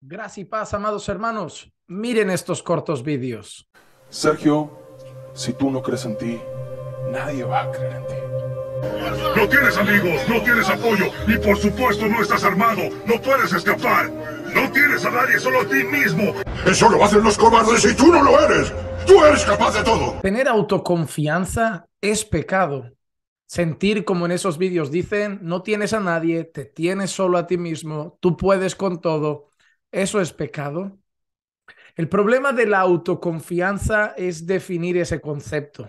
Gracias y paz, amados hermanos. Miren estos cortos vídeos. Sergio, si tú no crees en ti, nadie va a creer en ti. No tienes amigos, no tienes apoyo y por supuesto no estás armado. No puedes escapar. No tienes a nadie, solo a ti mismo. Eso lo hacen los cobardes y tú no lo eres. Tú eres capaz de todo. Tener autoconfianza es pecado. Sentir como en esos vídeos dicen, no tienes a nadie, te tienes solo a ti mismo, tú puedes con todo. Eso es pecado. El problema de la autoconfianza es definir ese concepto.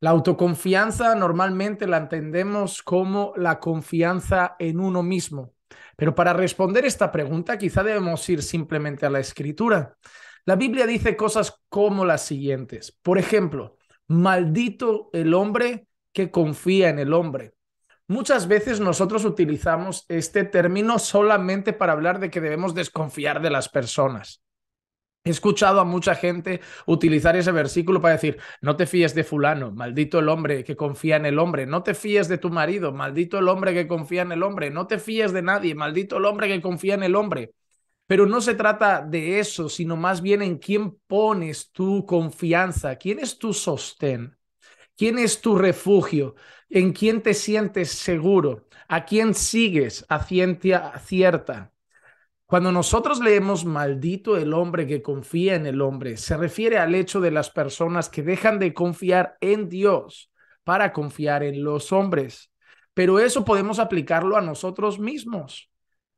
La autoconfianza normalmente la entendemos como la confianza en uno mismo. Pero para responder esta pregunta quizá debemos ir simplemente a la escritura. La Biblia dice cosas como las siguientes. Por ejemplo, maldito el hombre que confía en el hombre. Muchas veces nosotros utilizamos este término solamente para hablar de que debemos desconfiar de las personas. He escuchado a mucha gente utilizar ese versículo para decir, no te fíes de fulano, maldito el hombre que confía en el hombre, no te fíes de tu marido, maldito el hombre que confía en el hombre, no te fíes de nadie, maldito el hombre que confía en el hombre. Pero no se trata de eso, sino más bien en quién pones tu confianza, quién es tu sostén, quién es tu refugio, en quién te sientes seguro, a quién sigues a ciencia cierta. Cuando nosotros leemos maldito el hombre que confía en el hombre, se refiere al hecho de las personas que dejan de confiar en Dios para confiar en los hombres. Pero eso podemos aplicarlo a nosotros mismos.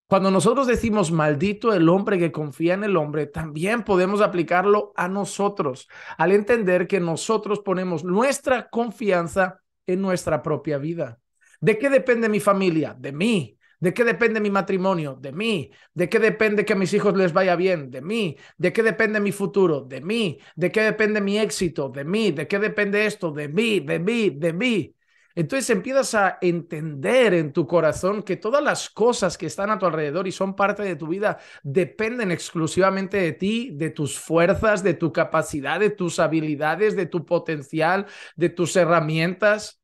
Cuando nosotros decimos maldito el hombre que confía en el hombre, también podemos aplicarlo a nosotros, al entender que nosotros ponemos nuestra confianza en nuestra propia vida. ¿De qué depende mi familia? De mí. ¿De qué depende mi matrimonio? De mí. ¿De qué depende que a mis hijos les vaya bien? De mí. ¿De qué depende mi futuro? De mí. ¿De qué depende mi éxito? De mí. ¿De qué depende esto? De mí, de mí, de mí. Entonces empiezas a entender en tu corazón que todas las cosas que están a tu alrededor y son parte de tu vida dependen exclusivamente de ti, de tus fuerzas, de tu capacidad, de tus habilidades, de tu potencial, de tus herramientas.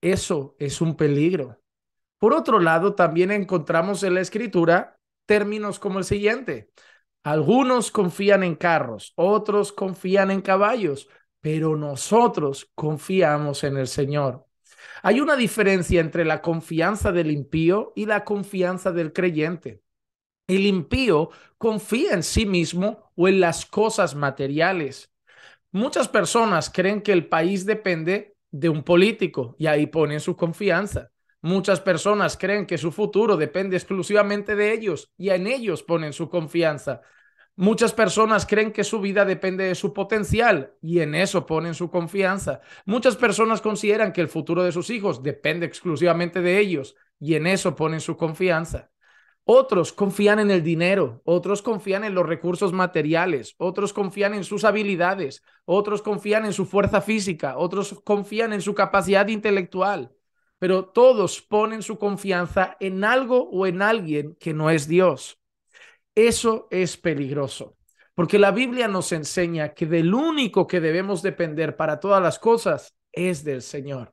Eso es un peligro. Por otro lado, también encontramos en la escritura términos como el siguiente. Algunos confían en carros, otros confían en caballos, pero nosotros confiamos en el Señor. Hay una diferencia entre la confianza del impío y la confianza del creyente. El impío confía en sí mismo o en las cosas materiales. Muchas personas creen que el país depende de un político y ahí ponen su confianza. Muchas personas creen que su futuro depende exclusivamente de ellos y en ellos ponen su confianza. Muchas personas creen que su vida depende de su potencial y en eso ponen su confianza. Muchas personas consideran que el futuro de sus hijos depende exclusivamente de ellos y en eso ponen su confianza. Otros confían en el dinero, otros confían en los recursos materiales, otros confían en sus habilidades, otros confían en su fuerza física, otros confían en su capacidad intelectual, pero todos ponen su confianza en algo o en alguien que no es Dios. Eso es peligroso, porque la Biblia nos enseña que del único que debemos depender para todas las cosas es del Señor.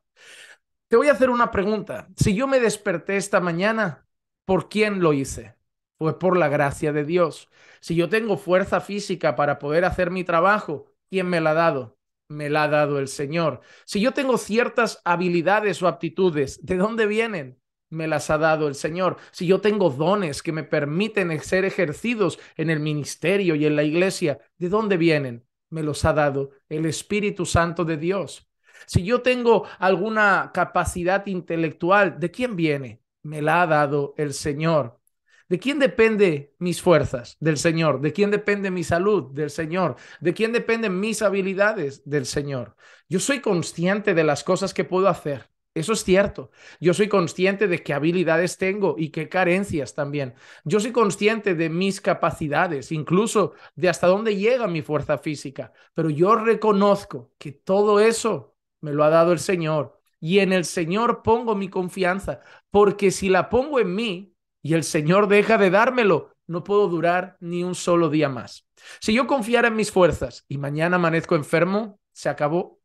Te voy a hacer una pregunta. Si yo me desperté esta mañana, ¿por quién lo hice? Fue por la gracia de Dios. Si yo tengo fuerza física para poder hacer mi trabajo, ¿quién me la ha dado? Me la ha dado el Señor. Si yo tengo ciertas habilidades o aptitudes, ¿de dónde vienen? me las ha dado el Señor, si yo tengo dones que me permiten ser ejercidos en el ministerio y en la iglesia, ¿de dónde vienen? Me los ha dado el Espíritu Santo de Dios. Si yo tengo alguna capacidad intelectual, ¿de quién viene? Me la ha dado el Señor. ¿De quién depende mis fuerzas? Del Señor. ¿De quién depende mi salud? Del Señor. ¿De quién dependen mis habilidades? Del Señor. Yo soy consciente de las cosas que puedo hacer, eso es cierto. Yo soy consciente de qué habilidades tengo y qué carencias también. Yo soy consciente de mis capacidades, incluso de hasta dónde llega mi fuerza física. Pero yo reconozco que todo eso me lo ha dado el Señor. Y en el Señor pongo mi confianza, porque si la pongo en mí y el Señor deja de dármelo, no puedo durar ni un solo día más. Si yo confiara en mis fuerzas y mañana amanezco enfermo, se acabó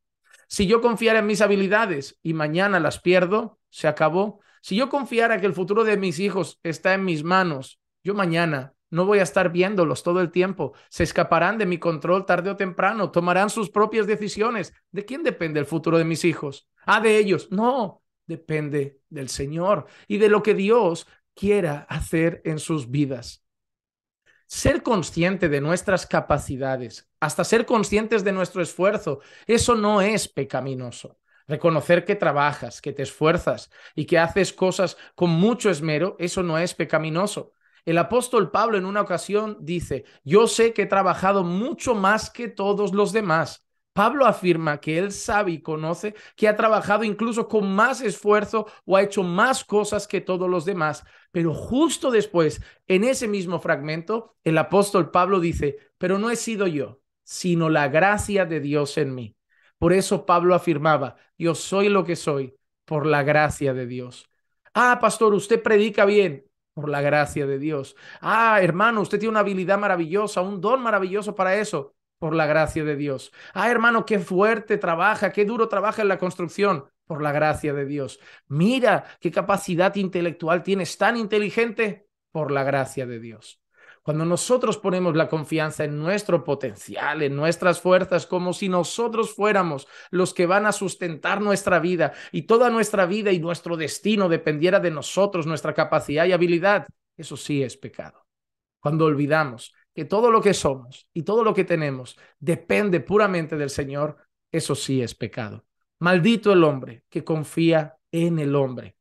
si yo confiara en mis habilidades y mañana las pierdo, se acabó. Si yo confiara que el futuro de mis hijos está en mis manos, yo mañana no voy a estar viéndolos todo el tiempo. Se escaparán de mi control tarde o temprano, tomarán sus propias decisiones. ¿De quién depende el futuro de mis hijos? Ah, de ellos. No, depende del Señor y de lo que Dios quiera hacer en sus vidas ser consciente de nuestras capacidades, hasta ser conscientes de nuestro esfuerzo, eso no es pecaminoso. Reconocer que trabajas, que te esfuerzas y que haces cosas con mucho esmero, eso no es pecaminoso. El apóstol Pablo en una ocasión dice, yo sé que he trabajado mucho más que todos los demás, Pablo afirma que él sabe y conoce que ha trabajado incluso con más esfuerzo o ha hecho más cosas que todos los demás. Pero justo después, en ese mismo fragmento, el apóstol Pablo dice, pero no he sido yo, sino la gracia de Dios en mí. Por eso Pablo afirmaba, yo soy lo que soy por la gracia de Dios. Ah, pastor, usted predica bien por la gracia de Dios. Ah, hermano, usted tiene una habilidad maravillosa, un don maravilloso para eso por la gracia de Dios. Ah, hermano, qué fuerte trabaja, qué duro trabaja en la construcción, por la gracia de Dios. Mira qué capacidad intelectual tienes, tan inteligente, por la gracia de Dios. Cuando nosotros ponemos la confianza en nuestro potencial, en nuestras fuerzas, como si nosotros fuéramos los que van a sustentar nuestra vida y toda nuestra vida y nuestro destino dependiera de nosotros, nuestra capacidad y habilidad, eso sí es pecado. Cuando olvidamos que todo lo que somos y todo lo que tenemos depende puramente del Señor, eso sí es pecado. Maldito el hombre que confía en el hombre.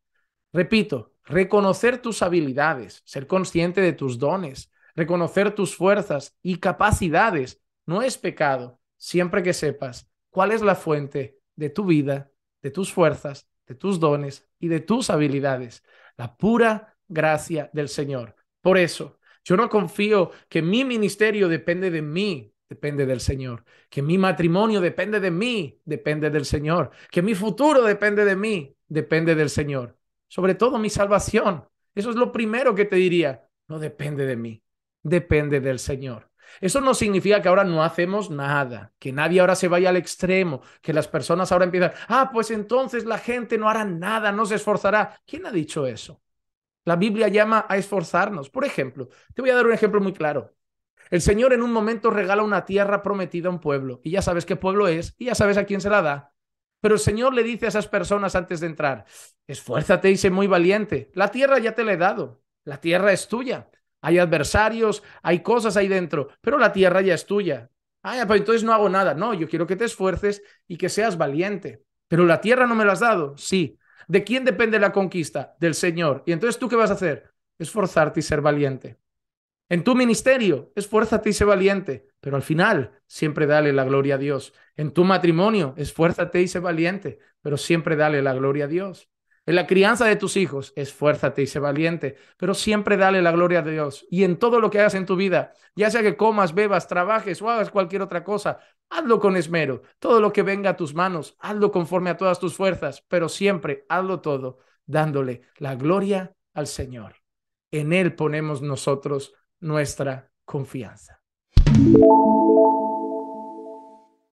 Repito, reconocer tus habilidades, ser consciente de tus dones, reconocer tus fuerzas y capacidades no es pecado siempre que sepas cuál es la fuente de tu vida, de tus fuerzas, de tus dones y de tus habilidades, la pura gracia del Señor. Por eso, yo no confío que mi ministerio depende de mí, depende del Señor. Que mi matrimonio depende de mí, depende del Señor. Que mi futuro depende de mí, depende del Señor. Sobre todo mi salvación. Eso es lo primero que te diría. No depende de mí, depende del Señor. Eso no significa que ahora no hacemos nada, que nadie ahora se vaya al extremo, que las personas ahora empiezan, ah, pues entonces la gente no hará nada, no se esforzará. ¿Quién ha dicho eso? La Biblia llama a esforzarnos. Por ejemplo, te voy a dar un ejemplo muy claro. El Señor en un momento regala una tierra prometida a un pueblo, y ya sabes qué pueblo es, y ya sabes a quién se la da. Pero el Señor le dice a esas personas antes de entrar, esfuérzate y sé muy valiente, la tierra ya te la he dado, la tierra es tuya, hay adversarios, hay cosas ahí dentro, pero la tierra ya es tuya. Ah, pero entonces no hago nada, no, yo quiero que te esfuerces y que seas valiente. Pero la tierra no me la has dado, sí, ¿De quién depende la conquista? Del Señor. ¿Y entonces tú qué vas a hacer? Esforzarte y ser valiente. En tu ministerio, esfuérzate y sé valiente, pero al final siempre dale la gloria a Dios. En tu matrimonio, esfuérzate y sé valiente, pero siempre dale la gloria a Dios. En la crianza de tus hijos, esfuérzate y sé valiente, pero siempre dale la gloria a Dios. Y en todo lo que hagas en tu vida, ya sea que comas, bebas, trabajes o hagas cualquier otra cosa, hazlo con esmero. Todo lo que venga a tus manos, hazlo conforme a todas tus fuerzas, pero siempre hazlo todo dándole la gloria al Señor. En Él ponemos nosotros nuestra confianza.